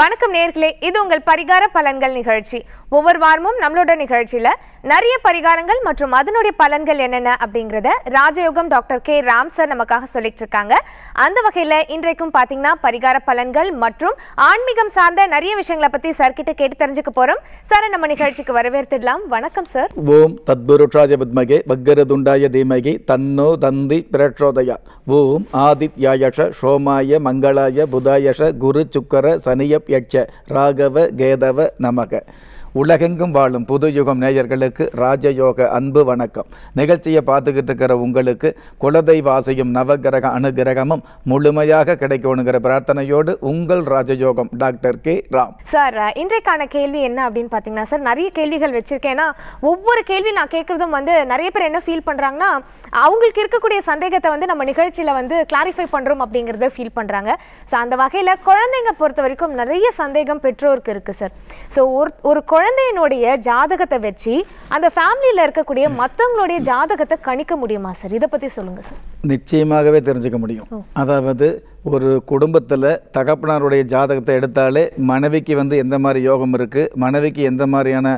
வணக்கம் நேர்களே இது உங்கள் பரிகார பலன்கள் நிகழ்ச்சி ஒவ்வொரு வாரமும் நம்மளோட நிகழ்ச்சியில் நிறைய பரிகாரங்கள் மற்றும் அதனுடைய பலன்கள் என்னென்ன அப்படிங்கிறத ராஜயோகம் டாக்டர் கே ராம் சார் நமக்காக சொல்லிட்டு இருக்காங்க அந்த வகையில் இன்றைக்கும் பார்த்தீங்கன்னா பரிகார பலன்கள் மற்றும் ஆன்மீகம் சார்ந்த நிறைய விஷயங்களை பற்றி சார்கிட்ட கேட்டு தெரிஞ்சுக்க போகிறோம் சார் நம்ம நிகழ்ச்சிக்கு வரவேற்திடலாம் வணக்கம் சார் ஓம் தத்புருஷாய வித்மகே பக்கரதுண்டாய தீமகி தன்னோ தந்தி பிரட்சோதயா ஓம் ஆதித்யாயஷ சோமாய மங்களாய புதாயஷ குரு சுக்கர சனிய யட்ச ராகவ கேதவ நமக உலகெங்கும் வாழும் புது யுகம் நேயர்களுக்கு ராஜயோக அன்பு வணக்கம் நிகழ்ச்சியை பார்த்துக்கிட்டு இருக்கிற உங்களுக்கு குலதெய்வ ஆசையும் நவகிரக அனுகிரகமும் முழுமையாக கிடைக்கணுங்கிற பிரார்த்தனையோடு உங்கள் ராஜயோகம் டாக்டர் கே ராம் சார் இன்றைக்கான கேள்வி என்ன அப்படின்னு பார்த்தீங்கன்னா சார் நிறைய கேள்விகள் வச்சிருக்கேன் ஒவ்வொரு கேள்வி நான் கேட்குறதும் வந்து நிறைய பேர் என்ன ஃபீல் பண்ணுறாங்கன்னா அவங்களுக்கு இருக்கக்கூடிய சந்தேகத்தை வந்து நம்ம நிகழ்ச்சியில் வந்து கிளாரிஃபை பண்ணுறோம் அப்படிங்கிறத ஃபீல் பண்ணுறாங்க ஸோ அந்த வகையில் குழந்தைங்க பொறுத்த வரைக்கும் நிறைய சந்தேகம் பெற்றோருக்கு இருக்குது சார் ஸோ ஒரு ஒரு குழந்தையினுடைய ஜாதகத்தை வச்சு அந்த ஃபேமிலியில் இருக்கக்கூடிய மற்றவங்களுடைய ஜாதகத்தை கணிக்க முடியுமா சார் இதை பற்றி சொல்லுங்கள் சார் நிச்சயமாகவே தெரிஞ்சுக்க முடியும் அதாவது ஒரு குடும்பத்தில் தகப்பனாருடைய ஜாதகத்தை எடுத்தாலே மனைவிக்கு வந்து எந்த மாதிரி யோகம் இருக்குது மனைவிக்கு எந்த மாதிரியான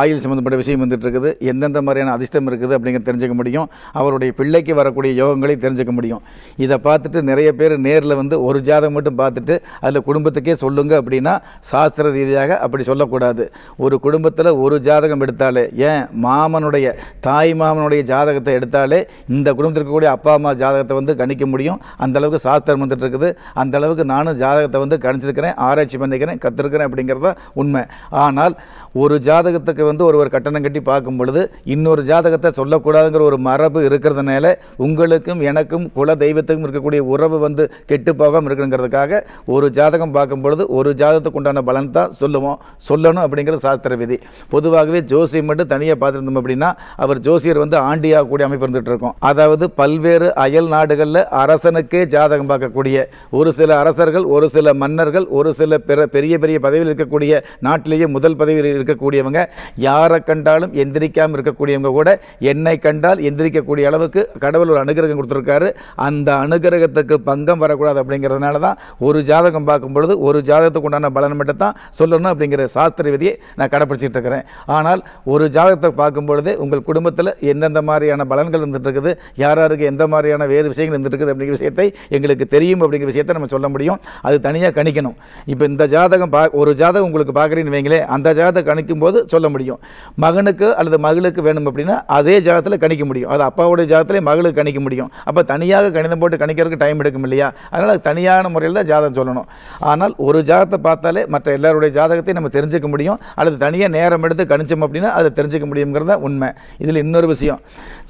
ஆயில் சம்மந்தப்பட்ட விஷயம் வந்துட்டுருக்குது எந்தெந்த மாதிரியான அதிர்ஷ்டம் இருக்குது அப்படிங்கிற தெரிஞ்சுக்க முடியும் அவருடைய பிள்ளைக்கு வரக்கூடிய யோகங்களையும் தெரிஞ்சுக்க முடியும் இதை பார்த்துட்டு நிறைய பேர் நேரில் வந்து ஒரு ஜாதகம் மட்டும் பார்த்துட்டு அதில் குடும்பத்துக்கே சொல்லுங்கள் அப்படின்னா சாஸ்திர ரீதியாக அப்படி சொல்லக்கூடாது ஒரு குடும்பத்தில் ஒரு ஜாதகம் எடுத்தாலே ஏன் மாமனுடைய தாய் மாமனுடைய ஜாதகத்தை எடுத்தாலே இந்த குடும்பத்திற்கு கூடிய அப்பா அம்மா ஜாதகத்தை வந்து கணிக்க முடியும் அந்தளவுக்கு சாஸ்திரம் வந்துட்டு இருக்குது அந்த அளவுக்கு நானும் ஜாதகத்தை வந்து கணிச்சிருக்கிறேன் ஆராய்ச்சி பண்ணிக்கிறேன் கற்றுருக்கிறேன் அப்படிங்கிறது தான் உண்மை ஆனால் ஒரு ஜாதகத்துக்கு வந்து ஒருவர் கட்டணம் கட்டி பார்க்கும் பொழுது இன்னொரு ஜாதகத்தை சொல்லக்கூடாதுங்கிற ஒரு மரபு இருக்கிறதுனால உங்களுக்கும் எனக்கும் குல தெய்வத்துக்கும் இருக்கக்கூடிய உறவு வந்து கெட்டு போகாமல் இருக்குங்கிறதுக்காக ஒரு ஜாதகம் பார்க்கும் பொழுது ஒரு ஜாதகத்துக்கு உண்டான பலன் தான் சொல்லுவோம் சொல்லணும் அப்படிங்கிறது சாஸ்திர விதி பொதுவாகவே ஜோசியம் மட்டும் தனியாக பார்த்துருந்தோம் அப்படின்னா அவர் ஜோசியர் வந்து ஆண்டியாக கூடிய அமைப்பு இருந்துகிட்டு இருக்கோம் அதாவது பல்வேறு அயல் நாடுகளில் அரசனுக்கே ஜாதகம் பார்க்கக்கூடிய ஒரு சில அரசர்கள் ஒரு சில மன்னர்கள் ஒரு சில பிற பெரிய பெரிய பதவியில் இருக்கக்கூடிய நாட்டிலேயே முதல் பதவியில் இருக்கக்கூடியவங்க யாரை கண்டாலும் எந்திரிக்காமல் இருக்கக்கூடியவங்க கூட என்னை கண்டால் எந்திரிக்கக்கூடிய அளவுக்கு கடவுள் ஒரு அனுகிரகம் கொடுத்துருக்காரு அந்த அனுகிரகத்துக்கு பங்கம் வரக்கூடாது அப்படிங்கிறதுனால தான் ஒரு ஜாதகம் பார்க்கும் பொழுது ஒரு ஜாதகத்துக்கு உண்டான பலன் மட்டும் தான் சொல்லணும் அப்படிங்கிற சாஸ்திர விதியை நான் கடைப்பிடிச்சிட்டு இருக்கிறேன் ஆனால் ஒரு ஜாதகத்தை பார்க்கும் பொழுது உங்கள் குடும்பத்தில் எந்தெந்த மாதிரியான பலன்கள் இருந்துட்டு இருக்குது யார் யாருக்கு எந்த மாதிரியான வேறு விஷயங்கள் இருந்துட்டு இருக்குது அப்படிங்கிற விஷயத்தை எங்களுக்கு தெரியும் அப்படிங்கிற விஷயத்தை நம்ம சொல்ல முடியும் அது தனியாக கணிக்கணும் இப்போ இந்த ஜாதகம் பா ஒரு ஜாதகம் உங்களுக்கு பார்க்குறீன்னு வைங்களே அந்த ஜாதகம் கணிக்கும் போது சொல்ல முடியும் மகனுக்கு அல்லது மகளுக்கு வேணும் அப்படின்னா அதே ஜாதத்தில் கணிக்க முடியும் அது அப்பாவுடைய ஜாதத்திலே மகளுக்கு கணிக்க முடியும் அப்போ தனியாக கணிதம் போட்டு கணிக்கிறதுக்கு டைம் எடுக்கும் இல்லையா அதனால் அது தனியான முறையில் தான் ஜாதகம் சொல்லணும் ஆனால் ஒரு ஜாதகத்தை பார்த்தாலே மற்ற எல்லாருடைய ஜாதகத்தையும் நம்ம தெரிஞ்சுக்க முடியும் அல்லது தனியாக நேரம் எடுத்து கணிச்சோம் அப்படின்னா அதை தெரிஞ்சுக்க முடியுங்கிறத உண்மை இதில் இன்னொரு விஷயம்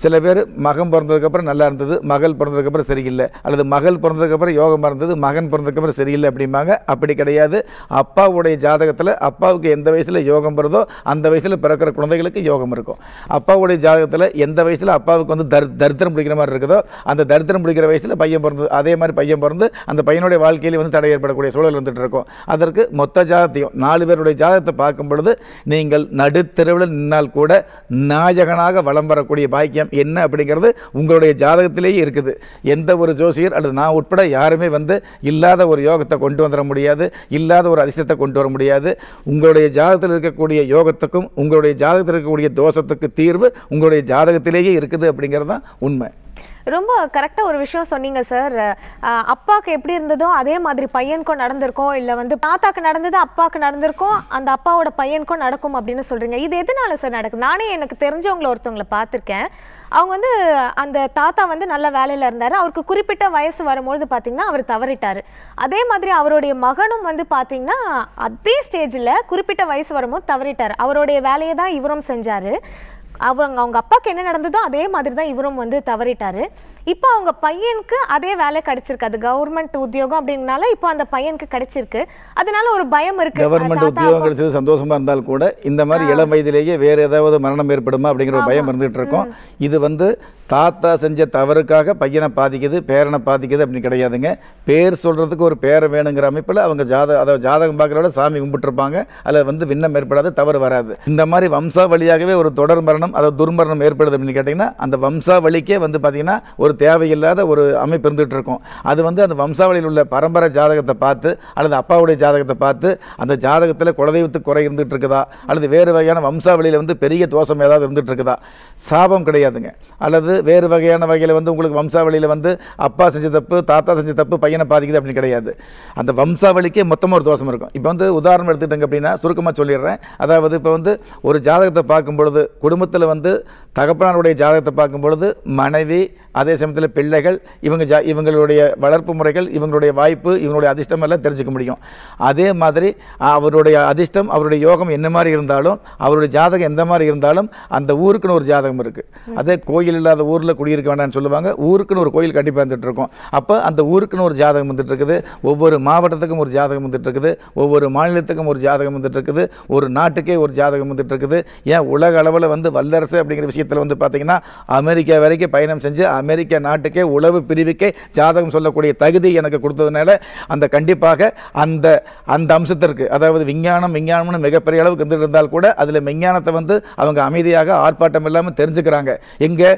சில பேர் மகன் பிறந்ததுக்கப்புறம் நல்லா இருந்தது மகள் பிறந்ததுக்கப்புறம் சரியில்லை அல்லது மகள் பிறந்ததுக்கப்புறம் யோக ஞாபகமாக இருந்தது மகன் பிறந்ததுக்கப்புறம் சரியில்லை அப்படிம்பாங்க அப்படி கிடையாது அப்பாவுடைய ஜாதகத்தில் அப்பாவுக்கு எந்த வயசில் யோகம் வருதோ அந்த வயசில் பிறக்கிற குழந்தைகளுக்கு யோகம் இருக்கும் அப்பாவுடைய ஜாதகத்தில் எந்த வயசில் அப்பாவுக்கு வந்து தர் தரித்திரம் பிடிக்கிற மாதிரி இருக்குதோ அந்த தரித்திரம் பிடிக்கிற வயசில் பையன் பிறந்தது அதே மாதிரி பையன் பிறந்து அந்த பையனுடைய வாழ்க்கையில் வந்து தடை ஏற்படக்கூடிய சூழல் வந்துட்டு இருக்கும் அதற்கு மொத்த ஜாதத்தையும் நாலு பேருடைய ஜாதகத்தை பார்க்கும் பொழுது நீங்கள் நடுத்தெருவில் நின்னால் கூட நாயகனாக வளம் வரக்கூடிய பாக்கியம் என்ன அப்படிங்கிறது உங்களுடைய ஜாதகத்திலேயே இருக்குது எந்த ஒரு ஜோசியர் அல்லது நான் உட்பட யாருமே யாராலையுமே வந்து இல்லாத ஒரு யோகத்தை கொண்டு வந்துட முடியாது இல்லாத ஒரு அதிசயத்தை கொண்டு வர முடியாது உங்களுடைய ஜாதகத்தில் இருக்கக்கூடிய யோகத்துக்கும் உங்களுடைய ஜாதகத்தில் இருக்கக்கூடிய தோஷத்துக்கு தீர்வு உங்களுடைய ஜாதகத்திலேயே இருக்குது அப்படிங்கிறது தான் உண்மை ரொம்ப கரெக்டாக ஒரு விஷயம் சொன்னீங்க சார் அப்பாவுக்கு எப்படி இருந்ததோ அதே மாதிரி பையனுக்கும் நடந்திருக்கும் இல்லை வந்து தாத்தாக்கு நடந்தது அப்பாவுக்கு நடந்திருக்கும் அந்த அப்பாவோட பையனுக்கும் நடக்கும் அப்படின்னு சொல்கிறீங்க இது எதனால சார் நடக்கும் நானே எனக்கு தெரிஞ்சவங்களை ஒருத்தவங்களை பார்த்துருக்கேன் அவங்க வந்து அந்த தாத்தா வந்து நல்ல வேலையில் இருந்தார் அவருக்கு குறிப்பிட்ட வயசு வரும்பொழுது பார்த்தீங்கன்னா அவர் தவறிட்டார் அதே மாதிரி அவருடைய மகனும் வந்து பார்த்திங்கன்னா அதே ஸ்டேஜில் குறிப்பிட்ட வயசு வரும்போது தவறிட்டார் அவருடைய வேலையை தான் இவரும் செஞ்சார் அவங்க அவங்க அப்பாவுக்கு என்ன நடந்ததோ அதே மாதிரி தான் இவரும் வந்து தவறிட்டார் இப்போ அவங்க பையனுக்கு அதே வேலை கிடைச்சிருக்கு அது கவர்மெண்ட் உத்தியோகம் அப்படிங்கனால இப்போ அந்த பையனுக்கு கிடைச்சிருக்கு அதனால ஒரு பயம் இருக்கு கவர்மெண்ட் உத்தியோகம் கிடைச்சது சந்தோஷமா இருந்தால் கூட இந்த மாதிரி இளம் வயதிலேயே வேற ஏதாவது மரணம் ஏற்படுமா அப்படிங்கிற ஒரு பயம் இருந்துகிட்டு இருக்கோம் இது வந்து தாத்தா செஞ்ச தவறுக்காக பையனை பாதிக்குது பேரனை பாதிக்குது அப்படின்னு கிடையாதுங்க பேர் சொல்கிறதுக்கு ஒரு பேரை வேணுங்கிற அமைப்பில் அவங்க ஜாத அதை ஜாதகம் பார்க்குறோட சாமி கும்பிட்டுருப்பாங்க அதில் வந்து விண்ணம் ஏற்படாது தவறு வராது இந்த மாதிரி வம்சா வழியாகவே ஒரு தொடர் மரணம் அதாவது துர்மரணம் ஏற்படுது அப்படின்னு கேட்டிங்கன்னா அந்த வம்சா வழிக்கே வந்து பார்த்திங்கன்னா ஒரு ஒரு தேவையில்லாத ஒரு அமைப்பு இருந்துகிட்டு இருக்கும் அது வந்து அந்த வம்சாவளியில் உள்ள பரம்பரை ஜாதகத்தை பார்த்து அல்லது அப்பாவுடைய ஜாதகத்தை பார்த்து அந்த ஜாதகத்தில் குலதெய்வத்துக்கு குறை இருந்துகிட்டு இருக்குதா அல்லது வேறு வகையான வம்சாவளியில் வந்து பெரிய தோஷம் ஏதாவது இருந்துகிட்டு இருக்குதா சாபம் கிடையாதுங்க அல்லது வேறு வகையான வகையில் வந்து உங்களுக்கு வம்சாவளியில் வந்து அப்பா செஞ்ச தப்பு தாத்தா செஞ்ச தப்பு பையனை பாதிக்குது அப்படின்னு கிடையாது அந்த வம்சாவளிக்கே மொத்தமாக ஒரு தோஷம் இருக்கும் இப்போ வந்து உதாரணம் எடுத்துக்கிட்டேங்க அப்படின்னா சுருக்கமாக சொல்லிடுறேன் அதாவது இப்போ வந்து ஒரு ஜாதகத்தை பார்க்கும் பொழுது குடும்பத்தில் வந்து தகப்பனாருடைய ஜாதகத்தை பார்க்கும் பொழுது மனைவி அதே சமயத்தில் பிள்ளைகள் இவங்க ஜா இவங்களுடைய வளர்ப்பு முறைகள் இவங்களுடைய வாய்ப்பு இவங்களுடைய அதிர்ஷ்டம் எல்லாம் தெரிஞ்சுக்க முடியும் அதே மாதிரி அவருடைய அதிர்ஷ்டம் அவருடைய யோகம் என்ன மாதிரி இருந்தாலும் அவருடைய ஜாதகம் எந்த மாதிரி இருந்தாலும் அந்த ஊருக்குன்னு ஒரு ஜாதகம் இருக்குது அதே கோயில் இல்லாத ஊரில் குடியிருக்க வேண்டாம்னு சொல்லுவாங்க ஊருக்குன்னு ஒரு கோயில் கண்டிப்பாக இருந்துகிட்ருக்கோம் அப்போ அந்த ஊருக்குன்னு ஒரு ஜாதகம் வந்துட்டு இருக்குது ஒவ்வொரு மாவட்டத்துக்கும் ஒரு ஜாதகம் வந்துட்டு இருக்குது ஒவ்வொரு மாநிலத்துக்கும் ஒரு ஜாதகம் வந்துட்டு இருக்குது ஒரு நாட்டுக்கே ஒரு ஜாதகம் வந்துட்டு இருக்குது ஏன் உலக அளவில் வந்து வல்லரசு அப்படிங்கிற விஷயத்தில் வந்து பார்த்தீங்கன்னா அமெரிக்கா வரைக்கும் பயணம் செஞ்சு அமெரிக்க அமெரிக்க நாட்டுக்கே உளவு பிரிவுக்கே ஜாதகம் சொல்லக்கூடிய தகுதி எனக்கு கொடுத்ததுனால அந்த கண்டிப்பாக அந்த அந்த அம்சத்திற்கு அதாவது விஞ்ஞானம் விஞ்ஞானம்னு மிகப்பெரிய அளவுக்கு இருந்திருந்தால் கூட அதில் விஞ்ஞானத்தை வந்து அவங்க அமைதியாக ஆர்ப்பாட்டம் இல்லாமல் தெரிஞ்சுக்கிறாங்க இங்கே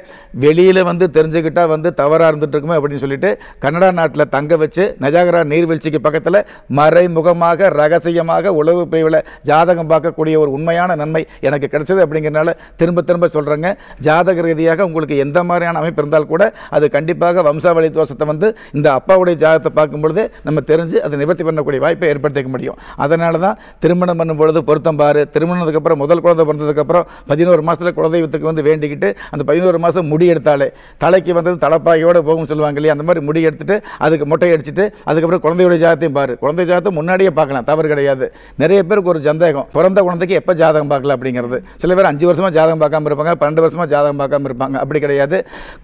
வெளியில் வந்து தெரிஞ்சுக்கிட்டால் வந்து தவறாக இருந்துட்டுருக்குமோ அப்படின்னு சொல்லிட்டு கனடா நாட்டில் தங்க வச்சு நஜாகரா நீர்வீழ்ச்சிக்கு பக்கத்தில் மறைமுகமாக ரகசியமாக உளவு பிரிவில் ஜாதகம் பார்க்கக்கூடிய ஒரு உண்மையான நன்மை எனக்கு கிடைச்சது அப்படிங்கிறனால திரும்ப திரும்ப சொல்கிறேங்க ஜாதக ரீதியாக உங்களுக்கு எந்த மாதிரியான அமைப்பு இருந்தால் கூட அது கண்டிப்பாக வம்சாவளி தோஷத்தை வந்து இந்த அப்பாவுடைய ஜாதகத்தை பார்க்கும்பொழுது நம்ம தெரிஞ்சு அதை நிவர்த்தி பண்ணக்கூடிய வாய்ப்பை ஏற்படுத்திக்க முடியும் அதனால தான் திருமணம் பண்ணும் பொழுது பொருத்தம் பாரு திருமணத்துக்கப்புறம் முதல் குழந்தை பிறந்ததுக்கப்புறம் பதினோரு மாதத்தில் குலதெய்வத்துக்கு வந்து வேண்டிக்கிட்டு அந்த பதினோரு மாதம் முடி எடுத்தாலே தலைக்கு வந்தது தலைப்பாகியோடு போகும் சொல்லுவாங்க இல்லையா அந்த மாதிரி முடி எடுத்துட்டு அதுக்கு மொட்டை அடிச்சுட்டு அதுக்கப்புறம் குழந்தையோட ஜாதத்தையும் பாரு குழந்தை ஜாதத்தை முன்னாடியே பார்க்கலாம் தவறு கிடையாது நிறைய பேருக்கு ஒரு சந்தேகம் பிறந்த குழந்தைக்கு எப்போ ஜாதகம் பார்க்கல அப்படிங்கிறது சில பேர் அஞ்சு வருஷமாக ஜாதகம் பார்க்காம இருப்பாங்க பன்னெண்டு வருஷமாக ஜாதகம் பார்க்காம இருப்பாங்க அப்படி கிடையாது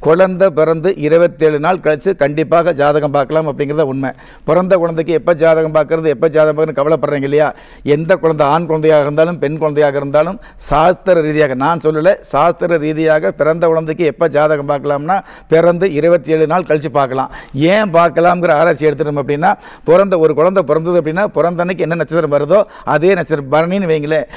குழந்தை பிற பிறந்து இருபத்தேழு நாள் கழித்து கண்டிப்பாக ஜாதகம் பார்க்கலாம் அப்படிங்கிறத உண்மை பிறந்த குழந்தைக்கு எப்போ ஜாதகம் பார்க்குறது எப்போ ஜாதகம் பார்க்குறது கவலைப்படுறீங்க இல்லையா எந்த குழந்தை ஆண் குழந்தையாக இருந்தாலும் பெண் குழந்தையாக இருந்தாலும் சாஸ்திர ரீதியாக நான் சொல்லலை சாஸ்திர ரீதியாக பிறந்த குழந்தைக்கு எப்போ ஜாதகம் பார்க்கலாம்னா பிறந்து இருபத்தி நாள் கழித்து பார்க்கலாம் ஏன் பார்க்கலாம்ங்கிற ஆராய்ச்சி எடுத்துட்டோம் அப்படின்னா பிறந்த ஒரு குழந்தை பிறந்தது அப்படின்னா பிறந்தனைக்கு என்ன நட்சத்திரம் வருதோ அதே நட்சத்திரம் பரணின்னு வைங்களேன்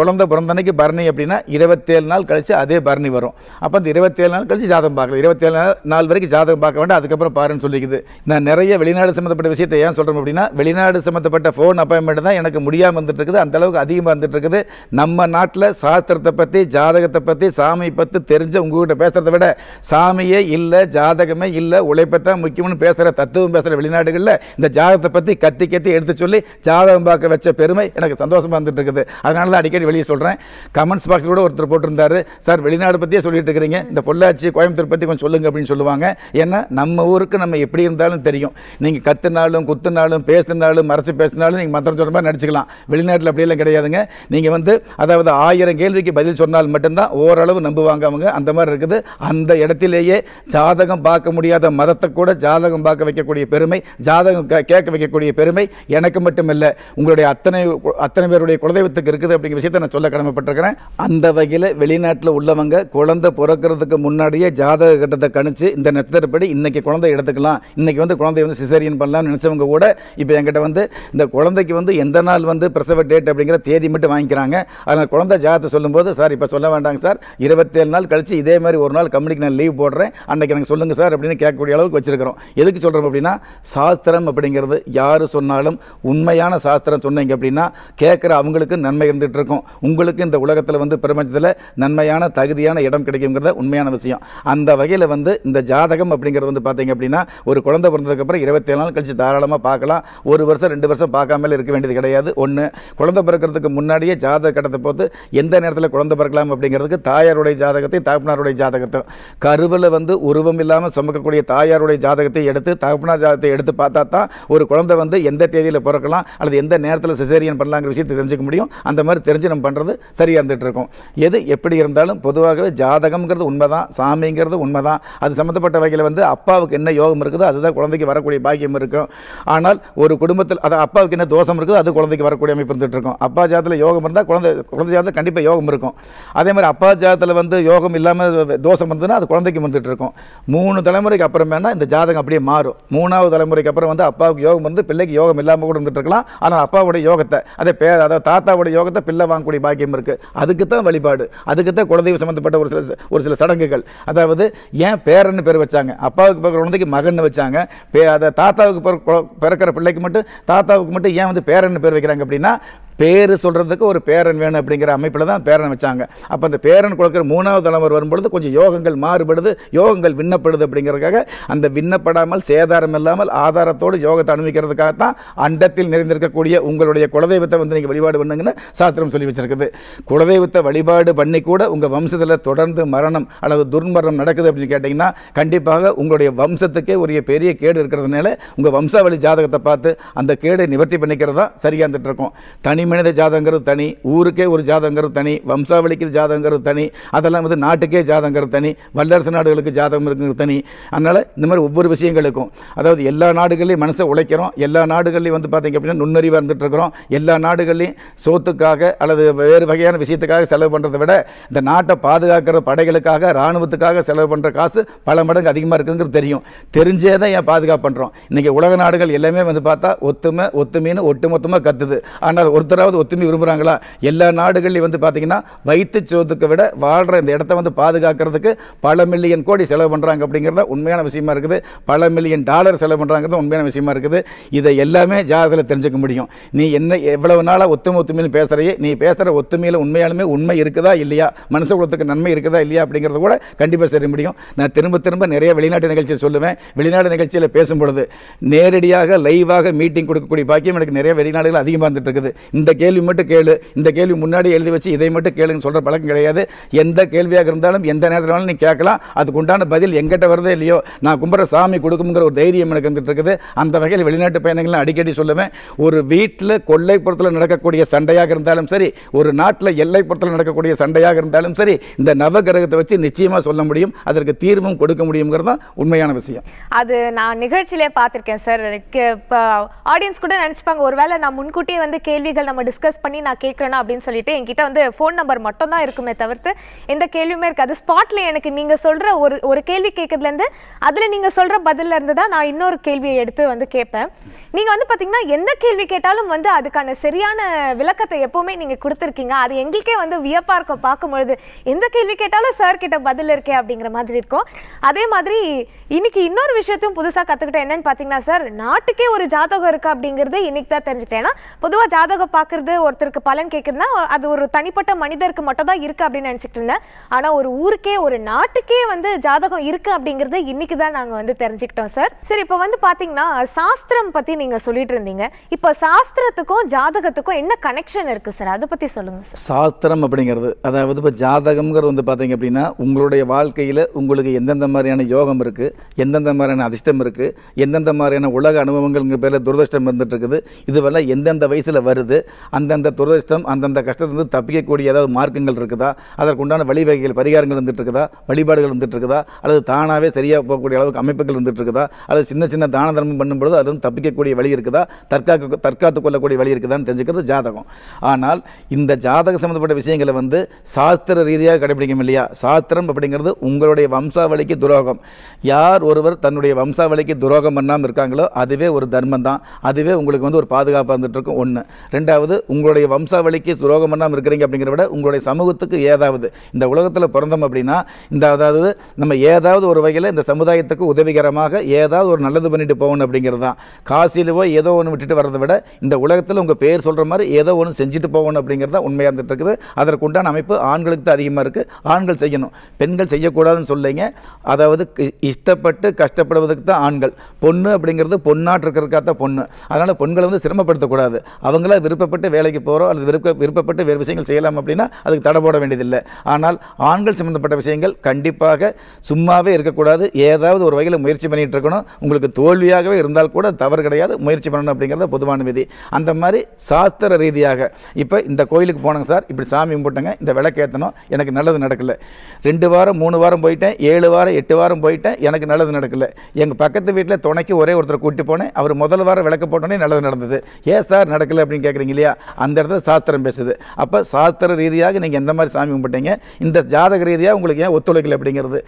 குழந்தை பிறந்தனைக்கு பரணி அப்படின்னா இருபத்தேழு நாள் கழித்து அதே பரணி வரும் அப்போ அந்த இருபத்தேழு நாள் கழித்து ஜாதகம் பார்க்கலாம் இருபத்தேழு நாள் நாள் வரைக்கும் ஜாதகம் பார்க்க வேண்டாம் அதுக்கப்புறம் பாருன்னு சொல்லிக்குது நான் நிறைய வெளிநாடு சம்மந்தப்பட்ட விஷயத்தை ஏன் சொல்கிறோம் அப்படின்னா வெளிநாடு சம்மந்தப்பட்ட ஃபோன் அப்பாயின்மெண்ட் தான் எனக்கு முடியாமல் வந்துட்டுருக்குது இருக்குது அந்தளவுக்கு அதிகமாக வந்துட்டுருக்குது நம்ம நாட்டில் சாஸ்திரத்தை பற்றி ஜாதகத்தை பற்றி சாமி பற்றி தெரிஞ்ச உங்ககிட்ட பேசுகிறத விட சாமியே இல்லை ஜாதகமே இல்லை உழைப்பத்தான் முக்கியம்னு பேசுகிற தத்துவம் பேசுகிற வெளிநாடுகளில் இந்த ஜாதகத்தை பற்றி கத்தி கத்தி எடுத்து சொல்லி ஜாதகம் பார்க்க வச்ச பெருமை எனக்கு சந்தோஷமாக வந்துட்டுருக்குது அதனால தான் அடிக்கடி வெளியே சொல்கிறேன் கமெண்ட்ஸ் பாக்ஸில் கூட ஒருத்தர் போட்டிருந்தார் சார் வெளிநாடு பற்றியே சொல்லிட்டு இருக்கிறீங்க இந்த பொள்ளாச்சி கோயம்புத்தூர் பற்றி கொஞ்சம் சொல்லுங்கள் அப்படின்னு அப்படின்னு சொல்லுவாங்க ஏன்னா நம்ம ஊருக்கு நம்ம எப்படி இருந்தாலும் தெரியும் நீங்கள் கத்துனாலும் குத்துனாலும் பேசினாலும் மறைச்சு பேசினாலும் நீங்கள் மந்திரம் சொல்கிற மாதிரி நடிச்சுக்கலாம் வெளிநாட்டில் அப்படியெல்லாம் கிடையாதுங்க நீங்கள் வந்து அதாவது ஆயிரம் கேள்விக்கு பதில் சொன்னால் மட்டும்தான் ஓரளவு நம்புவாங்க அவங்க அந்த மாதிரி இருக்குது அந்த இடத்திலேயே ஜாதகம் பார்க்க முடியாத மதத்தை கூட ஜாதகம் பார்க்க வைக்கக்கூடிய பெருமை ஜாதகம் கேட்க வைக்கக்கூடிய பெருமை எனக்கு மட்டுமில்லை உங்களுடைய அத்தனை அத்தனை பேருடைய குலதெய்வத்துக்கு இருக்குது அப்படிங்கிற விஷயத்தை நான் சொல்ல கடமைப்பட்டிருக்கிறேன் அந்த வகையில் வெளிநாட்டில் உள்ளவங்க குழந்தை பிறக்கிறதுக்கு முன்னாடியே ஜாதக கட்டத்தை கணிச்சு நினச்சி இந்த நட்சத்திரப்படி இன்றைக்கி குழந்தை எடுத்துக்கலாம் இன்றைக்கி வந்து குழந்தை வந்து சிசேரியன் பண்ணலாம்னு நினச்சவங்க கூட இப்போ என்கிட்ட வந்து இந்த குழந்தைக்கு வந்து எந்த நாள் வந்து பிரசவ டேட் அப்படிங்கிற தேதி மட்டும் வாங்கிக்கிறாங்க அதனால் குழந்தை ஜாதத்தை சொல்லும்போது சார் இப்போ சொல்ல வேண்டாங்க சார் இருபத்தேழு நாள் கழித்து இதே மாதிரி ஒரு நாள் கம்பெனிக்கு நான் லீவ் போடுறேன் அன்றைக்கி எனக்கு சொல்லுங்கள் சார் அப்படின்னு கேட்கக்கூடிய அளவுக்கு வச்சுருக்கிறோம் எதுக்கு சொல்கிறோம் அப்படின்னா சாஸ்திரம் அப்படிங்கிறது யார் சொன்னாலும் உண்மையான சாஸ்திரம் சொன்னீங்க அப்படின்னா கேட்குற அவங்களுக்கு நன்மை இருந்துகிட்டு இருக்கும் உங்களுக்கு இந்த உலகத்தில் வந்து பிரபஞ்சத்தில் நன்மையான தகுதியான இடம் கிடைக்குங்கிறத உண்மையான விஷயம் அந்த வகையில் வந்து இந்த ஜாதகம் அப்படிங்கிறது வந்து பார்த்தீங்க அப்படின்னா ஒரு குழந்தை பிறந்ததுக்கப்புறம் இருபத்தேழு நாள் கழித்து தாராளமாக பார்க்கலாம் ஒரு வருஷம் ரெண்டு வருஷம் பார்க்காமல் இருக்க வேண்டியது கிடையாது ஒன்று குழந்தை பிறக்கிறதுக்கு முன்னாடியே ஜாதக கட்டத்தை போது எந்த நேரத்தில் குழந்தை பிறக்கலாம் அப்படிங்கிறதுக்கு தாயாருடைய ஜாதகத்தை தகப்பனாருடைய ஜாதகத்தை கருவில் வந்து உருவம் இல்லாமல் சுமக்கக்கூடிய தாயாருடைய ஜாதகத்தை எடுத்து தகப்பனார் ஜாதகத்தை எடுத்து பார்த்தா தான் ஒரு குழந்தை வந்து எந்த தேதியில் பிறக்கலாம் அல்லது எந்த நேரத்தில் சிசேரியன் பண்ணலாங்கிற விஷயத்தை தெரிஞ்சுக்க முடியும் அந்த மாதிரி தெரிஞ்சு நம்ம பண்ணுறது சரியாக இருந்துகிட்டு இருக்கும் எது எப்படி இருந்தாலும் பொதுவாகவே ஜாதகம்ங்கிறது உண்மைதான் சாமிங்கிறது உண்மைதான் அது சம்மந்தப்பட்ட வகையில் வந்து அப்பாவுக்கு என்ன யோகம் இருக்குதோ அதுதான் குழந்தைக்கு வரக்கூடிய பாக்கியம் இருக்கும் ஆனால் ஒரு குடும்பத்தில் அது அப்பாவுக்கு என்ன தோஷம் இருக்குதோ அது குழந்தைக்கு வரக்கூடிய அமைப்பு இருந்துகிட்டு இருக்கும் அப்பா ஜாதத்தில் யோகம் இருந்தால் குழந்தை குழந்தை ஜாதத்தில் கண்டிப்பாக யோகம் இருக்கும் அதே மாதிரி அப்பா ஜாதத்தில் வந்து யோகம் இல்லாமல் தோஷம் இருந்ததுன்னா அது குழந்தைக்கு வந்துட்டு இருக்கும் மூணு தலைமுறைக்கு வேணால் இந்த ஜாதகம் அப்படியே மாறும் மூணாவது தலைமுறைக்கு அப்புறம் வந்து அப்பாவுக்கு யோகம் வந்து பிள்ளைக்கு யோகம் இல்லாமல் கூட இருந்துட்டு இருக்கலாம் ஆனால் அப்பாவுடைய யோகத்தை அதே பே அதாவது தாத்தாவுடைய யோகத்தை பிள்ளை வாங்கக்கூடிய பாக்கியம் இருக்குது அதுக்கு தான் வழிபாடு அதுக்கு தான் குலதெய்வம் சம்மந்தப்பட்ட ஒரு சில ஒரு சில சடங்குகள் அதாவது ஏன் பே பேரன்னு பேர் வச்சாங்க அப்பாவுக்கு பிறக்கிற குழந்தைக்கு மகன் வச்சாங்க அதை தாத்தாவுக்கு பிறக்கிற பிள்ளைக்கு மட்டும் தாத்தாவுக்கு மட்டும் ஏன் வந்து பேரன்னு பேர் வைக்கிறாங்க அப்படின்னா பேர் சொல்கிறதுக்கு ஒரு பேரன் வேணும் அப்படிங்கிற அமைப்பில் தான் பேரன் வச்சாங்க அப்போ அந்த பேரன் கொடுக்குற மூணாவது தலைவர் வரும்பொழுது கொஞ்சம் யோகங்கள் மாறுபடுது யோகங்கள் விண்ணப்படுது அப்படிங்கிறதுக்காக அந்த விண்ணப்படாமல் சேதாரம் இல்லாமல் ஆதாரத்தோடு யோகத்தை அனுபவிக்கிறதுக்காக தான் அண்டத்தில் நிறைந்திருக்கக்கூடிய உங்களுடைய குலதெய்வத்தை வந்து நீங்கள் வழிபாடு பண்ணுங்கன்னு சாஸ்திரம் சொல்லி வச்சுருக்குது குலதெய்வத்தை வழிபாடு பண்ணி கூட உங்கள் வம்சத்தில் தொடர்ந்து மரணம் அல்லது துர்மரணம் நடக்குது அப்படின்னு கேட்டிங்கன்னா கண்டிப்பாக உங்களுடைய வம்சத்துக்கே ஒரு பெரிய கேடு இருக்கிறதுனால உங்கள் வம்சாவளி ஜாதகத்தை பார்த்து அந்த கேடை நிவர்த்தி பண்ணிக்கிறது தான் சரியாக இருந்துகிட்ருக்கோம் தனி மனித ஜாதகங்கிறது தனி ஊருக்கே ஒரு ஜாதகங்கிறது தனி வம்சாவளிக்கு ஜாதகங்கிறது தனி அதெல்லாம் வந்து நாட்டுக்கே ஜாதகங்கிறது தனி வல்லரசு நாடுகளுக்கு ஜாதகம் இருக்கிறது தனி அதனால் இந்த மாதிரி ஒவ்வொரு விஷயங்களுக்கும் அதாவது எல்லா நாடுகள்லையும் மனசை உழைக்கிறோம் எல்லா நாடுகள்லையும் வந்து பார்த்திங்க அப்படின்னா நுண்ணறிவாக இருந்துகிட்டு எல்லா நாடுகள்லையும் சோத்துக்காக அல்லது வேறு வகையான விஷயத்துக்காக செலவு பண்ணுறதை விட இந்த நாட்டை பாதுகாக்கிற படைகளுக்காக இராணுவத்துக்காக செலவு பண்ணுற காசு பல மடங்கு அதிகமாக இருக்குங்கிறது தெரியும் தெரிஞ்சே தான் ஏன் பாதுகாப்பு பண்ணுறோம் இன்றைக்கி உலக நாடுகள் எல்லாமே வந்து பார்த்தா ஒத்துமை ஒத்துமைன்னு ஒட்டுமொத்தமாக கத்துது ஆனால் ஒருத்தர் ஒருத்தராவது ஒத்துமை விரும்புகிறாங்களா எல்லா நாடுகள்லையும் வந்து பார்த்தீங்கன்னா வைத்து சோத்துக்கு விட வாழ்கிற இந்த இடத்த வந்து பாதுகாக்கிறதுக்கு பல மில்லியன் கோடி செலவு பண்ணுறாங்க அப்படிங்கிறத உண்மையான விஷயமா இருக்குது பல மில்லியன் டாலர் செலவு பண்ணுறாங்கிறது உண்மையான விஷயமா இருக்குது இதை எல்லாமே ஜாதகத்தில் தெரிஞ்சுக்க முடியும் நீ என்ன எவ்வளவு நாளாக ஒத்துமை ஒத்துமையில் பேசுகிறையே நீ பேசுகிற ஒத்துமையில் உண்மையாலுமே உண்மை இருக்குதா இல்லையா மனுஷ குலத்துக்கு நன்மை இருக்குதா இல்லையா அப்படிங்கிறத கூட கண்டிப்பாக சரி முடியும் நான் திரும்ப திரும்ப நிறைய வெளிநாட்டு நிகழ்ச்சியை சொல்லுவேன் வெளிநாடு நிகழ்ச்சியில் பேசும்பொழுது நேரடியாக லைவாக மீட்டிங் கொடுக்கக்கூடிய பாக்கியம் எனக்கு நிறைய வெளிநாடுகள் அதிகமாக இருந்துட்டு இருக்குது இந்த கேள்வி மட்டும் கேளு இந்த கேள்வி முன்னாடி எழுதி வச்சு இதை மட்டும் கேளுன்னு சொல்கிற பழக்கம் கிடையாது எந்த கேள்வியாக இருந்தாலும் எந்த நேரத்தில் நீ கேட்கலாம் அதுக்குண்டான பதில் எங்கிட்ட வருதே இல்லையோ நான் கும்பிட்ற சாமி கொடுக்குங்கிற ஒரு தைரியம் எனக்கு வந்துட்டு இருக்குது அந்த வகையில் வெளிநாட்டு பயணங்கள்லாம் அடிக்கடி சொல்லுவேன் ஒரு வீட்டில் கொள்ளைப்புறத்தில் நடக்கக்கூடிய சண்டையாக இருந்தாலும் சரி ஒரு நாட்டில் எல்லைப்புறத்தில் நடக்கக்கூடிய சண்டையாக இருந்தாலும் சரி இந்த நவகிரகத்தை வச்சு நிச்சயமாக சொல்ல முடியும் அதற்கு தீர்வும் கொடுக்க முடியுங்கிறது தான் உண்மையான விஷயம் அது நான் நிகழ்ச்சியிலே பார்த்துருக்கேன் சார் ஆடியன்ஸ் கூட நினச்சிப்பாங்க ஒருவேளை நான் முன்கூட்டியே வந்து கேள்விகள் நம்ம டிஸ்கஸ் பண்ணி நான் கேட்குறேன்னா அப்படின்னு சொல்லிட்டு என்கிட்ட வந்து ஃபோன் நம்பர் மட்டும் தான் இருக்குமே தவிர்த்து எந்த கேள்வியுமே இருக்காது ஸ்பாட்ல எனக்கு நீங்கள் சொல்கிற ஒரு ஒரு கேள்வி கேட்கறதுலேருந்து அதில் நீங்கள் சொல்கிற பதிலில் இருந்து தான் நான் இன்னொரு கேள்வியை எடுத்து வந்து கேட்பேன் நீங்கள் வந்து பார்த்தீங்கன்னா எந்த கேள்வி கேட்டாலும் வந்து அதுக்கான சரியான விளக்கத்தை எப்போவுமே நீங்கள் கொடுத்துருக்கீங்க அது எங்களுக்கே வந்து வியப்பாக இருக்கும் பார்க்கும்பொழுது எந்த கேள்வி கேட்டாலும் சார் கிட்ட பதில் இருக்கே அப்படிங்கிற மாதிரி இருக்கும் அதே மாதிரி இன்னைக்கு இன்னொரு விஷயத்தையும் புதுசாக கற்றுக்கிட்டேன் என்னன்னு பார்த்தீங்கன்னா சார் நாட்டுக்கே ஒரு ஜாதகம் இருக்கு அப்படிங்கிறது இன்னைக்கு தான் தெரிஞ்சுக்கிட்டேன் ஏன்னா பொதுவாக ஜாதகம் பார்க்குறது ஒருத்தருக்கு பலன் கேட்குதுன்னா அது ஒரு தனிப்பட்ட மனிதருக்கு மட்டும் தான் இருக்குது அப்படின்னு நினச்சிட்டு இருந்தேன் ஆனால் ஒரு ஊருக்கே ஒரு நாட்டுக்கே வந்து ஜாதகம் இருக்குது அப்படிங்கிறது இன்றைக்கி தான் நாங்கள் வந்து தெரிஞ்சுக்கிட்டோம் சார் சரி இப்போ வந்து பார்த்தீங்கன்னா சாஸ்திரம் பற்றி நீங்கள் சொல்லிட்டு இருந்தீங்க இப்போ சாஸ்திரத்துக்கும் ஜாதகத்துக்கும் என்ன கனெக்ஷன் இருக்குது சார் அதை பற்றி சொல்லுங்கள் சார் சாஸ்திரம் அப்படிங்கிறது அதாவது இப்போ ஜாதகம்ங்கிறது வந்து பார்த்தீங்க அப்படின்னா உங்களுடைய வாழ்க்கையில் உங்களுக்கு எந்தெந்த மாதிரியான யோகம் இருக்குது எந்தெந்த மாதிரியான அதிர்ஷ்டம் இருக்குது எந்தெந்த மாதிரியான உலக அனுபவங்கள் பேரில் துரதிருஷ்டம் இருந்துட்டு இருக்குது இதுவெல்லாம் எந்தெந்த வயசில் வருது அந்தந்த துரதிருஷ்டம் அந்தந்த கஷ்டத்திலிருந்து தப்பிக்கக்கூடிய ஏதாவது மார்க்கங்கள் இருக்குதா அதற்குண்டான வழிவகைகள் பரிகாரங்கள் இருந்துட்டுருக்குதா இருக்குதா வழிபாடுகள் இருந்துட்டு இருக்குதா அல்லது தானாகவே சரியாக போகக்கூடிய அளவுக்கு அமைப்புகள் இருந்துட்டு இருக்குதா அல்லது சின்ன சின்ன தான தர்மம் பண்ணும்பொழுது அது தப்பிக்கக்கூடிய வழி இருக்குதா தற்காக்க தற்காத்து கொள்ளக்கூடிய வழி இருக்குதான்னு தெரிஞ்சுக்கிறது ஜாதகம் ஆனால் இந்த ஜாதக சம்மந்தப்பட்ட விஷயங்களை வந்து சாஸ்திர ரீதியாக கடைபிடிக்கும் இல்லையா சாஸ்திரம் அப்படிங்கிறது உங்களுடைய வம்சாவளிக்கு துரோகம் யார் ஒருவர் தன்னுடைய வம்சாவளிக்கு துரோகம் பண்ணாமல் இருக்காங்களோ அதுவே ஒரு தர்மம் தான் அதுவே உங்களுக்கு வந்து ஒரு பாதுகாப்பாக இருந்துகிட்ருக்கும் ஒன்று ரெண்டாவது ஏதாவது உங்களுடைய வம்சாவளிக்கு சுரோகம் பண்ணாமல் இருக்கிறீங்க அப்படிங்கிற விட உங்களுடைய சமூகத்துக்கு ஏதாவது இந்த உலகத்தில் பிறந்தோம் அப்படின்னா இந்த அதாவது நம்ம ஏதாவது ஒரு வகையில் இந்த சமுதாயத்துக்கு உதவிகரமாக ஏதாவது ஒரு நல்லது பண்ணிட்டு போகணும் அப்படிங்கிறது தான் காசிலுவோ ஏதோ ஒன்று விட்டுட்டு வரதை விட இந்த உலகத்தில் உங்கள் பேர் சொல்கிற மாதிரி ஏதோ ஒன்று செஞ்சுட்டு போகணும் அப்படிங்கிறது தான் உண்மையாக இருந்துட்டு இருக்குது அதற்குண்டான அமைப்பு ஆண்களுக்கு தான் அதிகமாக இருக்குது ஆண்கள் செய்யணும் பெண்கள் செய்யக்கூடாதுன்னு சொல்லிங்க அதாவது இஷ்டப்பட்டு கஷ்டப்படுவதற்கு தான் ஆண்கள் பொண்ணு அப்படிங்கிறது பொண்ணாட்டு இருக்கிறதுக்காக தான் பொண்ணு அதனால் பெண்களை வந்து சிரமப்படுத்தக்கூடாது அவங்களா விருப்பப்பட்டு விருப்பப்பட்டு வேலைக்கு போகிறோம் அல்லது விருப்ப விருப்பப்பட்டு வேறு விஷயங்கள் செய்யலாம் அப்படின்னா அதுக்கு தடை போட வேண்டியதில்லை ஆனால் ஆண்கள் சம்மந்தப்பட்ட விஷயங்கள் கண்டிப்பாக சும்மாவே இருக்கக்கூடாது ஏதாவது ஒரு வகையில் முயற்சி பண்ணிகிட்டு இருக்கணும் உங்களுக்கு தோல்வியாகவே இருந்தால் கூட தவறு கிடையாது முயற்சி பண்ணணும் அப்படிங்கிறத பொதுவான விதி அந்த மாதிரி சாஸ்திர ரீதியாக இப்போ இந்த கோயிலுக்கு போனேங்க சார் இப்படி சாமி கும்பிட்டேங்க இந்த விளக்கு ஏற்றணும் எனக்கு நல்லது நடக்கலை ரெண்டு வாரம் மூணு வாரம் போயிட்டேன் ஏழு வாரம் எட்டு வாரம் போயிட்டேன் எனக்கு நல்லது நடக்கலை எங்கள் பக்கத்து வீட்டில் துணைக்கு ஒரே ஒருத்தர் கூட்டி போனேன் அவர் முதல் வாரம் விளக்கு போட்டோன்னே நல்லது நடந்தது ஏன் சார் நடக்கலை அப்படின்னு கேட்குறீங்க இல்லையா அந்த இடத்துல சாஸ்திரம் பேசுது அப்போ சாஸ்திர ரீதியாக நீங்கள் எந்த மாதிரி சாமி கும்பிட்டீங்க இந்த ஜாதக ரீதியாக உங்களுக்கு ஏன் ஒத்துழைக்கல அப்படிங்கிறது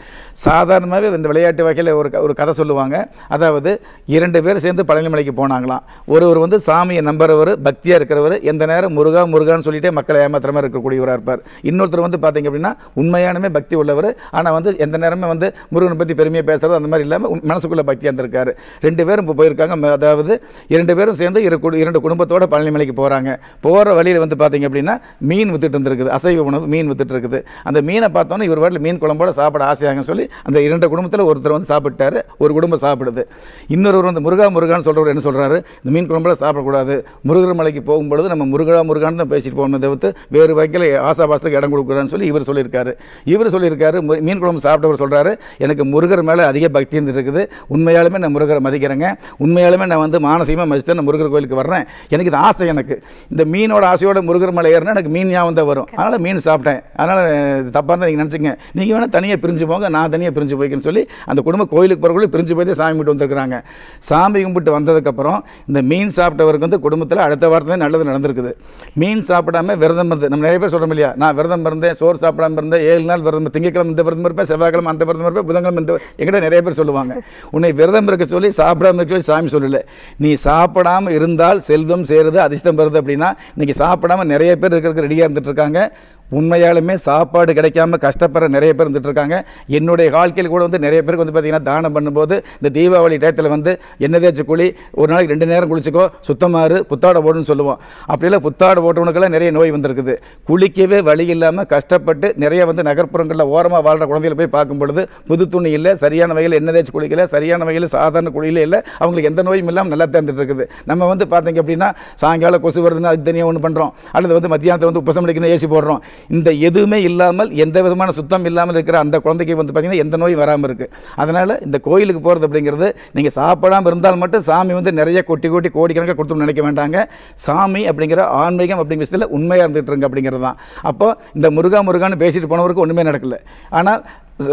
சாதாரணமாகவே இந்த விளையாட்டு வகையில் ஒரு ஒரு கதை சொல்லுவாங்க அதாவது இரண்டு பேர் சேர்ந்து பழனிமலைக்கு போனாங்களாம் ஒருவர் வந்து சாமியை நம்புறவர் பக்தியாக இருக்கிறவர் எந்த நேரம் முருகா முருகான்னு சொல்லிட்டே மக்களை ஏமாத்திரமாக மாதிரி இருக்கக்கூடியவராக இருப்பார் இன்னொருத்தர் வந்து பார்த்தீங்க அப்படின்னா உண்மையானமே பக்தி உள்ளவர் ஆனால் வந்து எந்த நேரமே வந்து முருகனை பற்றி பெருமையாக பேசுகிறது அந்த மாதிரி இல்லாமல் மனசுக்குள்ளே பக்தியாக இருந்திருக்காரு ரெண்டு பேரும் இப்போ போயிருக்காங்க அதாவது இரண்டு பேரும் சேர்ந்து இரண்டு குடும்பத்தோடு பழனிமலைக்கு போகிறாங்க போகிறாங்க போகிற வழியில் வந்து பார்த்திங்க அப்படின்னா மீன் வித்துட்டு இருந்திருக்குது அசைவ உணவு மீன் வித்துட்டு இருக்குது அந்த மீனை பார்த்தோன்னே இவர் வாட்டில் மீன் குழம்போட சாப்பிட ஆசையாகன்னு சொல்லி அந்த இரண்டு குடும்பத்தில் ஒருத்தர் வந்து சாப்பிட்டார் ஒரு குடும்பம் சாப்பிடுது இன்னொருவர் வந்து முருகா முருகான்னு சொல்கிறவர் என்ன சொல்கிறாரு இந்த மீன் குழம்போட சாப்பிடக்கூடாது முருகர் மலைக்கு போகும்பொழுது நம்ம முருகா முருகான்னு தான் பேசிட்டு போகணும் தவிர்த்து வேறு வகையில் ஆசாபாசத்துக்கு இடம் கொடுக்குறான்னு சொல்லி இவர் சொல்லியிருக்காரு இவர் சொல்லியிருக்காரு மீன் குழம்பு சாப்பிட்டவர் சொல்கிறாரு எனக்கு முருகர் மேலே அதிக பக்தி இருந்துருக்குது உண்மையாலுமே நான் முருகரை மதிக்கிறேங்க உண்மையாலுமே நான் வந்து மானசீகமாக மதித்து நான் முருகர் கோயிலுக்கு வர்றேன் எனக்கு இது ஆசை எனக்கு இந்த மீனோட ஆசையோட முருகர் மலை ஏறினா எனக்கு மீன் ஞாபகம் தான் வரும் அதனால் மீன் சாப்பிட்டேன் அதனால் தப்பாக இருந்தால் நீங்கள் நினச்சிங்க நீங்கள் வேணால் தனியாக பிரிஞ்சு போங்க நான் தனியாக பிரிஞ்சு போய்க்கன்னு சொல்லி அந்த குடும்பம் கோயிலுக்கு போகிறவங்களும் பிரிஞ்சு போய் சாமி கும்பிட்டு வந்திருக்கிறாங்க சாமி கும்பிட்டு வந்ததுக்கப்புறம் இந்த மீன் சாப்பிட்டவருக்கு வந்து குடும்பத்தில் அடுத்த வாரத்தில் நல்லது நடந்திருக்குது மீன் சாப்பிடாம விரதம் இருந்து நம்ம நிறைய பேர் சொல்கிறோம் இல்லையா நான் விரதம் இருந்தேன் சோறு சாப்பிடாம இருந்தேன் ஏழு நாள் விரதம் திங்கக்கிழமை இந்த விரதம் இருப்பேன் செவ்வாய்க்கிழமை அந்த விரதம் இருப்பேன் புதன்கிழமை இந்த எங்கிட்ட நிறைய பேர் சொல்லுவாங்க உன்னை விரதம் இருக்க சொல்லி சாப்பிடாம இருக்க சொல்லி சாமி சொல்லலை நீ சாப்பிடாமல் இருந்தால் செல்வம் சேருது அதிர்ஷ்டம் வருது அப்படின்னா இன்றைக்கி சாப்பிடாமல் நிறைய பேர் இருக்கிறதுக்கு ரெடியாக இருந்துகிட்ருக்காங்க உண்மையாலுமே சாப்பாடு கிடைக்காம கஷ்டப்படுற நிறைய பேர் இருந்துட்டு இருக்காங்க என்னுடைய வாழ்க்கையில் கூட வந்து நிறைய பேருக்கு வந்து பார்த்திங்கன்னா தானம் பண்ணும்போது இந்த தீபாவளி டயத்தில் வந்து என்ன குழி ஒரு நாளைக்கு ரெண்டு நேரம் குளிச்சுக்கோ சுத்தமாறு புத்தாடை போடுன்னு சொல்லுவோம் அப்படியெல்லாம் புத்தாடை போட்டவனுக்கெல்லாம் நிறைய நோய் வந்திருக்குது குளிக்கவே வழி இல்லாமல் கஷ்டப்பட்டு நிறைய வந்து நகர்ப்புறங்களில் ஓரமாக வாழ்கிற குழந்தைகளை போய் பார்க்கும் பொழுது புது துணி இல்லை சரியான வகையில் என்ன தேய்ச்சி குளிக்கல சரியான வகையில் சாதாரண குழியில் இல்லை அவங்களுக்கு எந்த நோயும் இல்லாமல் நல்லா தேர்ந்துட்டு இருக்குது நம்ம வந்து பார்த்தீங்க அப்படின்னா சாயங்காலம் கொசு வருதுன்னா அது தனியாக ஒன்று பண்ணுறோம் அல்லது வந்து மத்தியானத்தை வந்து உபசமளிக்கணும் ஏசி போடுறோம் இந்த எதுவுமே இல்லாமல் எந்த விதமான சுத்தம் இல்லாமல் இருக்கிற அந்த குழந்தைக்கு வந்து பார்த்திங்கன்னா எந்த நோயும் வராமல் இருக்குது அதனால் இந்த கோயிலுக்கு போகிறது அப்படிங்கிறது நீங்கள் சாப்பிடாமல் இருந்தால் மட்டும் சாமி வந்து நிறைய கொட்டி கொட்டி கோடிக்கணக்காக கொடுத்து நினைக்க வேண்டாங்க சாமி அப்படிங்கிற ஆன்மீகம் அப்படிங்கிற விஷயத்தில் உண்மையாக இருந்துகிட்டு இருங்க அப்படிங்கிறது தான் அப்போ இந்த முருகா முருகான்னு பேசிட்டு போனவருக்கு ஒன்றுமே நடக்கல ஆனால்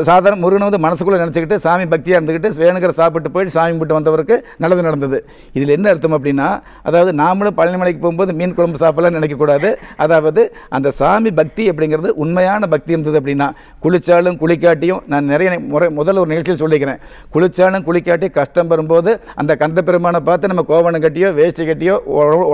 சாதாரண முருகன் வந்து மனசுக்குள்ளே நினச்சிக்கிட்டு சாமி பக்தியாக இருந்துக்கிட்டு வேணுங்கிற சாப்பிட்டு போயிட்டு சாமி கும்பிட்டு வந்தவருக்கு நல்லது நடந்தது இதில் என்ன அர்த்தம் அப்படின்னா அதாவது நாமளும் பழனிமலைக்கு போகும்போது மீன் குழம்பு சாப்பிடலாம் நினைக்கக்கூடாது அதாவது அந்த சாமி பக்தி அப்படிங்கிறது உண்மையான பக்தி இருந்தது அப்படின்னா குளிச்சாலும் குளிக்காட்டியும் நான் நிறைய முறை முதல் ஒரு நிகழ்ச்சியில் சொல்லிக்கிறேன் குளிச்சாலும் குளிக்காட்டி கஷ்டம் வரும்போது அந்த கந்த பெருமானை பார்த்து நம்ம கோவணம் கட்டியோ வேஷ்டி கட்டியோ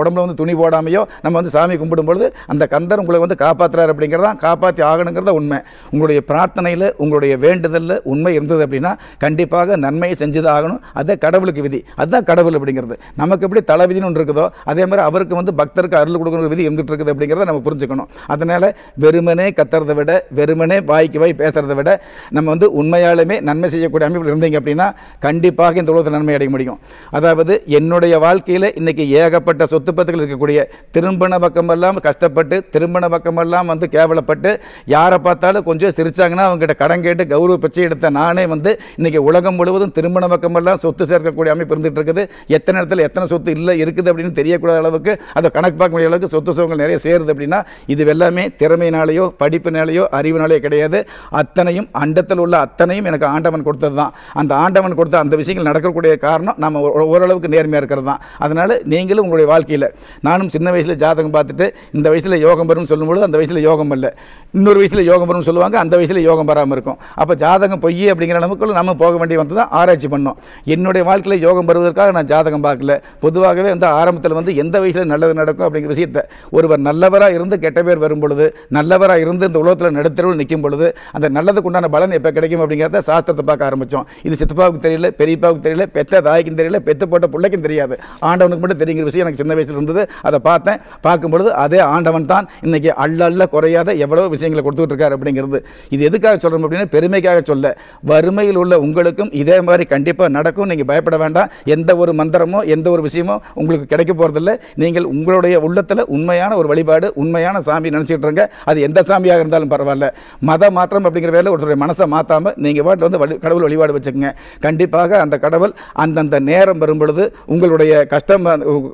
உடம்புல வந்து துணி போடாமையோ நம்ம வந்து சாமி கும்பிடும்பொழுது அந்த கந்தர் உங்களை வந்து காப்பாற்றுறாரு அப்படிங்கிறதான் காப்பாற்றி ஆகணுங்கிறத உண்மை உங்களுடைய பிரார்த்தனையில் உங்களுடைய உங்களுடைய வேண்டுதலில் உண்மை இருந்தது அப்படின்னா கண்டிப்பாக நன்மையை செஞ்சுதான் ஆகணும் அதுதான் கடவுளுக்கு விதி அதுதான் கடவுள் அப்படிங்கிறது நமக்கு எப்படி தலை விதினு ஒன்று இருக்குதோ அதே மாதிரி அவருக்கு வந்து பக்தருக்கு அருள் கொடுக்கணும் விதி இருந்துகிட்டு இருக்குது அப்படிங்கிறத நம்ம புரிஞ்சுக்கணும் அதனால் வெறுமனே கத்துறதை விட வெறுமனே வாய்க்கு வாய் பேசுகிறத விட நம்ம வந்து உண்மையாலுமே நன்மை செய்யக்கூடிய அமைப்பில் இருந்தீங்க அப்படின்னா கண்டிப்பாக இந்த உலகத்தில் நன்மை அடைய முடியும் அதாவது என்னுடைய வாழ்க்கையில் இன்றைக்கி ஏகப்பட்ட சொத்து பத்துக்கள் இருக்கக்கூடிய திரும்பின பக்கமெல்லாம் கஷ்டப்பட்டு திரும்பின பக்கமெல்லாம் வந்து கேவலப்பட்டு யாரை பார்த்தாலும் கொஞ்சம் சிரித்தாங்கன்னா அவங்ககிட்ட கடன் கேட்டு கௌரவ பிச்சை எடுத்த நானே வந்து இன்றைக்கி உலகம் முழுவதும் திருமண பக்கமெல்லாம் சொத்து சேர்க்கக்கூடிய அமைப்பு இருந்துகிட்டு இருக்குது எத்தனை இடத்துல எத்தனை சொத்து இல்லை இருக்குது அப்படின்னு தெரியக்கூடாத அளவுக்கு அதை கணக்கு பார்க்க முடிய அளவுக்கு சொத்து சுகங்கள் நிறைய சேருது அப்படின்னா இது எல்லாமே திறமையினாலேயோ படிப்பினாலேயோ அறிவினாலேயோ கிடையாது அத்தனையும் அண்டத்தில் உள்ள அத்தனையும் எனக்கு ஆண்டவன் கொடுத்தது தான் அந்த ஆண்டவன் கொடுத்த அந்த விஷயங்கள் நடக்கக்கூடிய காரணம் நம்ம ஓரளவுக்கு நேர்மையாக இருக்கிறது தான் அதனால் நீங்களும் உங்களுடைய வாழ்க்கையில் நானும் சின்ன வயசில் ஜாதகம் பார்த்துட்டு இந்த வயசில் யோகம் வரும்னு சொல்லும்பொழுது அந்த வயசில் யோகம் இல்லை இன்னொரு வயசில் யோகம் வரும்னு சொல்லுவாங்க அந்த வயசில் யோகம் வராமல் இருக்கும் அப்போ ஜாதகம் பொய் அப்படிங்கிற அளவுக்குள்ள நம்ம போக வேண்டிய வந்து தான் ஆராய்ச்சி பண்ணோம் என்னுடைய வாழ்க்கையில் யோகம் வருவதற்காக நான் ஜாதகம் பார்க்கல பொதுவாகவே வந்து ஆரம்பத்தில் வந்து எந்த வயசில் நல்லது நடக்கும் அப்படிங்கிற விஷயத்தை ஒருவர் நல்லவராக இருந்து கெட்ட பேர் வரும் பொழுது நல்லவராக இருந்து இந்த உலகத்தில் நடுத்தரவில் நிற்கும் பொழுது அந்த நல்லதுக்கு உண்டான பலன் எப்போ கிடைக்கும் அப்படிங்கிறத சாஸ்திரத்தை பார்க்க ஆரம்பித்தோம் இது சித்தப்பாவுக்கு தெரியல பெரியப்பாவுக்கு தெரியல பெத்த தாய்க்கும் தெரியல பெத்து போட்ட பிள்ளைக்கும் தெரியாது ஆண்டவனுக்கு மட்டும் தெரியுங்கிற விஷயம் எனக்கு சின்ன வயசில் இருந்தது அதை பார்த்தேன் பார்க்கும்பொழுது அதே ஆண்டவன் தான் இன்றைக்கி அள்ள அள்ள குறையாத எவ்வளோ விஷயங்களை கொடுத்துட்டு இருக்காரு அப்படிங்கிறது இது எதுக்காக சொல்கிறோம் அப்படின்னா பெருமைக்காக சொல்ல வறுமையில் உள்ள உங்களுக்கும் இதே மாதிரி கண்டிப்பாக நடக்கும் நீங்கள் பயப்பட வேண்டாம் எந்த ஒரு மந்திரமோ எந்த ஒரு விஷயமோ உங்களுக்கு கிடைக்க போகிறதில்ல நீங்கள் உங்களுடைய உள்ளத்தில் உண்மையான ஒரு வழிபாடு உண்மையான சாமி நினச்சிக்கிட்டுருங்க அது எந்த சாமியாக இருந்தாலும் பரவாயில்ல மத மாற்றம் அப்படிங்கிற வேலை ஒருத்தருடைய மனசை மாற்றாமல் நீங்கள் வாட்டில் வந்து வழி கடவுள் வழிபாடு வச்சுக்கோங்க கண்டிப்பாக அந்த கடவுள் அந்தந்த நேரம் வரும் பொழுது உங்களுடைய கஷ்டம்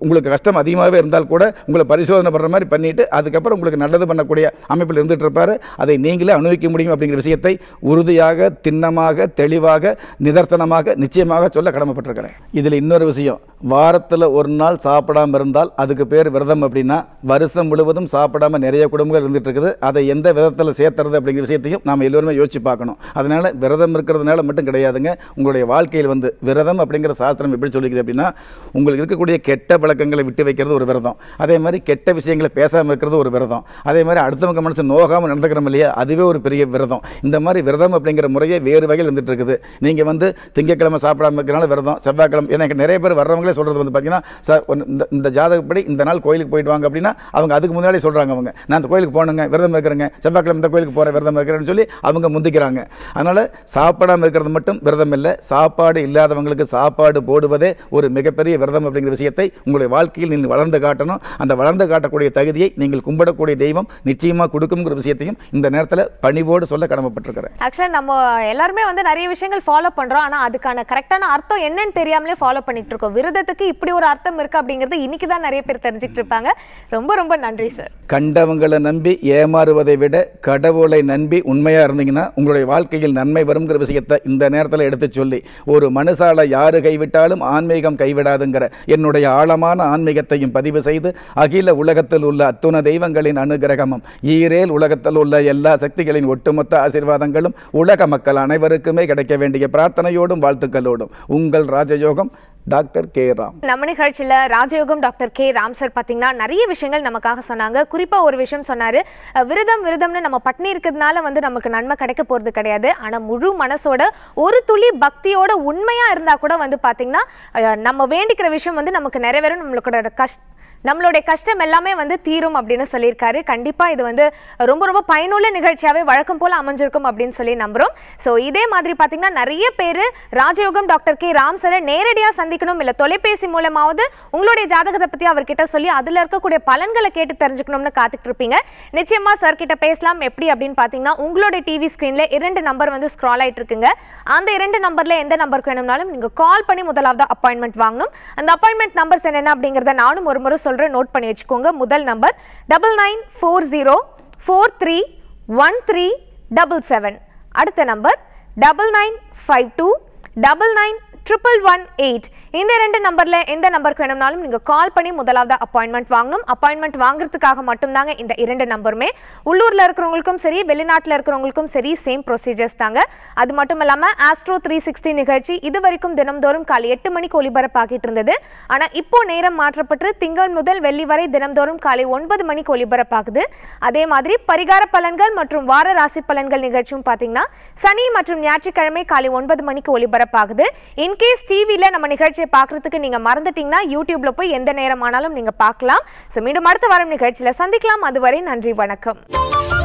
உங்களுக்கு கஷ்டம் அதிகமாகவே இருந்தால் கூட உங்களை பரிசோதனை பண்ணுற மாதிரி பண்ணிவிட்டு அதுக்கப்புறம் உங்களுக்கு நல்லது பண்ணக்கூடிய அமைப்பில் இருந்துகிட்டு இருப்பார் அதை நீங்களே அனுபவிக்க முடியும் அப்படிங்கிற விஷயத்தை உறுதியாக திண்ணமாக தெளிவாக நிதர்சனமாக நிச்சயமாக சொல்ல கடமைப்பட்டிருக்கிறேன் இதில் இன்னொரு விஷயம் வாரத்தில் ஒரு நாள் சாப்பிடாமல் இருந்தால் அதுக்கு பேர் விரதம் அப்படின்னா வருஷம் முழுவதும் சாப்பிடாமல் நிறைய குடும்பங்கள் இருந்துட்டு இருக்குது அதை எந்த விதத்தில் சேர்த்துறது அப்படிங்கிற விஷயத்தையும் நாம் எல்லோருமே யோசிச்சு பார்க்கணும் அதனால் விரதம் இருக்கிறதுனால மட்டும் கிடையாதுங்க உங்களுடைய வாழ்க்கையில் வந்து விரதம் அப்படிங்கிற சாஸ்திரம் எப்படி சொல்லிக்குது அப்படின்னா உங்களுக்கு இருக்கக்கூடிய கெட்ட பழக்கங்களை விட்டு வைக்கிறது ஒரு விரதம் அதே மாதிரி கெட்ட விஷயங்களை பேசாமல் இருக்கிறது ஒரு விரதம் அதே மாதிரி அடுத்தவங்க மனசு நோகாமல் நடந்துக்கிறோம் இல்லையா அதுவே ஒரு பெரிய விரதம் இந்த மாதிரி விரதம் விரதம் அப்படிங்கிற முறையே வேறு வகையில் இருந்துட்டு இருக்குது நீங்கள் வந்து திங்கக்கிழமை சாப்பிடாம இருக்கிறனால விரதம் செவ்வாய்க்கிழமை ஏன்னா நிறைய பேர் வர்றவங்களே சொல்கிறது வந்து பார்த்தீங்கன்னா இந்த ஜாதகப்படி இந்த நாள் கோயிலுக்கு போயிட்டு வாங்க அப்படின்னா அவங்க அதுக்கு முன்னாடி சொல்கிறாங்க அவங்க நான் அந்த கோயிலுக்கு போகணுங்க விரதம் இருக்கிறேங்க செவ்வாய்க்கிழமை இந்த கோயிலுக்கு போகிற விரதம் இருக்கிறேன்னு சொல்லி அவங்க முந்திக்கிறாங்க அதனால் சாப்பிடாமல் இருக்கிறது மட்டும் விரதம் இல்லை சாப்பாடு இல்லாதவங்களுக்கு சாப்பாடு போடுவதே ஒரு மிகப்பெரிய விரதம் அப்படிங்கிற விஷயத்தை உங்களுடைய வாழ்க்கையில் நீங்கள் வளர்ந்து காட்டணும் அந்த வளர்ந்து காட்டக்கூடிய தகுதியை நீங்கள் கும்பிடக்கூடிய தெய்வம் நிச்சயமாக கொடுக்குங்கிற விஷயத்தையும் இந்த நேரத்தில் பணிவோடு சொல்ல கடமைப்பட்டிருக்கிறேன் ஆக்சுவலாக நம்ம எல்லாருமே வந்து நிறைய விஷயங்கள் ஃபாலோ பண்ணுறோம் ஆனால் அதுக்கான கரெக்டான அர்த்தம் என்னன்னு தெரியாமலே ஃபாலோ பண்ணிட்டு இருக்கோம் விரதத்துக்கு இப்படி ஒரு அர்த்தம் இருக்குது அப்படிங்கிறது இன்னைக்கு தான் நிறைய பேர் தெரிஞ்சுட்டு இருப்பாங்க ரொம்ப ரொம்ப நன்றி சார் கண்டவங்களை நம்பி ஏமாறுவதை விட கடவுளை நம்பி உண்மையாக இருந்தீங்கன்னா உங்களுடைய வாழ்க்கையில் நன்மை வருங்கிற விஷயத்தை இந்த நேரத்தில் எடுத்து சொல்லி ஒரு மனுஷால யாரு கைவிட்டாலும் ஆன்மீகம் கைவிடாதுங்கிற என்னுடைய ஆழமான ஆன்மீகத்தையும் பதிவு செய்து அகில உலகத்தில் உள்ள அத்துண தெய்வங்களின் அனுகிரகமும் ஈரேல் உலகத்தில் உள்ள எல்லா சக்திகளின் ஒட்டுமொத்த ஆசீர்வாதங்களும் நன்மைகளும் உலக மக்கள் அனைவருக்குமே கிடைக்க வேண்டிய பிரார்த்தனையோடும் வாழ்த்துக்களோடும் உங்கள் ராஜயோகம் டாக்டர் கே ராம் நம்ம நிகழ்ச்சியில் ராஜயோகம் டாக்டர் கே ராம் சார் பார்த்தீங்கன்னா நிறைய விஷயங்கள் நமக்காக சொன்னாங்க குறிப்பாக ஒரு விஷயம் சொன்னார் விரதம் விரதம்னு நம்ம பட்னி இருக்கிறதுனால வந்து நமக்கு நன்மை கிடைக்க போகிறது கிடையாது ஆனால் முழு மனசோட ஒரு துளி பக்தியோட உண்மையாக இருந்தால் கூட வந்து பார்த்தீங்கன்னா நம்ம வேண்டிக்கிற விஷயம் வந்து நமக்கு நிறைவேறும் நம்மளோட கஷ்ட நம்மளுடைய கஷ்டம் எல்லாமே வந்து தீரும் அப்படின்னு சொல்லியிருக்காரு கண்டிப்பாக இது வந்து ரொம்ப ரொம்ப பயனுள்ள நிகழ்ச்சியாகவே வழக்கம் போல் அமைஞ்சிருக்கும் அப்படின்னு சொல்லி நம்புகிறோம் ஸோ இதே மாதிரி பார்த்தீங்கன்னா நிறைய பேர் ராஜயோகம் டாக்டர் கே ராம் சரை நேரடியாக சந்திக்கணும் இல்லை தொலைபேசி மூலமாவது உங்களுடைய ஜாதகத்தை பற்றி அவர்கிட்ட சொல்லி அதில் இருக்கக்கூடிய பலன்களை கேட்டு தெரிஞ்சுக்கணும்னு காத்துட்டு இருப்பீங்க நிச்சயமாக சார் கிட்ட பேசலாம் எப்படி அப்படின்னு பார்த்தீங்கன்னா உங்களுடைய டிவி ஸ்க்ரீனில் இரண்டு நம்பர் வந்து ஸ்க்ரால் ஆகிட்டு இருக்குங்க அந்த இரண்டு நம்பரில் எந்த நம்பருக்கு வேணும்னாலும் நீங்கள் கால் பண்ணி முதலாவது அப்பாயின்மெண்ட் வாங்கணும் அந்த அப்பாயின்மெண்ட் நம்பர்ஸ் என்னென்ன அப்படிங்கிறத நானும் ஒரு முறை சொல்லுவேன் சொல்கிறேன் நோட் பண்ணி வச்சுக்கோங்க முதல் number double nine four zero four three one three double seven அடுத்த number double nine five two double nine triple one eight இந்த ரெண்டு நம்பரில் எந்த நம்பருக்கு வேணும்னாலும் நீங்கள் கால் பண்ணி முதலாவது அப்பாயின்மெண்ட் வாங்கணும் அப்பாயின்மெண்ட் வாங்குறதுக்காக மட்டும்தாங்க இந்த இரண்டு நம்பருமே உள்ளூரில் இருக்கிறவங்களுக்கும் சரி வெளிநாட்டில் இருக்கிறவங்களுக்கும் சரி சேம் ப்ரொசீஜர்ஸ் தாங்க அது மட்டும் இல்லாமல் ஆஸ்ட்ரோ த்ரீ சிக்ஸ்டி நிகழ்ச்சி இது வரைக்கும் தினம்தோறும் காலை எட்டு மணிக்கு ஒலிபரப்பாகிட்டு இருந்தது ஆனால் இப்போ நேரம் மாற்றப்பட்டு திங்கள் முதல் வெள்ளி வரை தினம்தோறும் காலை ஒன்பது மணிக்கு ஒலிபரப்பாகுது அதே மாதிரி பரிகார பலன்கள் மற்றும் வார ராசி பலன்கள் நிகழ்ச்சியும் பார்த்தீங்கன்னா சனி மற்றும் ஞாயிற்றுக்கிழமை காலை ஒன்பது மணிக்கு ஒலிபரப்பாகுது இன் இன்கேஸ் டிவியில் நம்ம நிகழ்ச்சியை பார்க்குறதுக்கு நீங்கள் மறந்துட்டீங்கன்னா யூடியூப்ல போய் எந்த நேரமானாலும் நீங்கள் பார்க்கலாம் ஸோ மீண்டும் அடுத்த வாரம் நிகழ்ச்சியில் சந்திக்கலாம் அதுவரை நன்றி வணக்கம்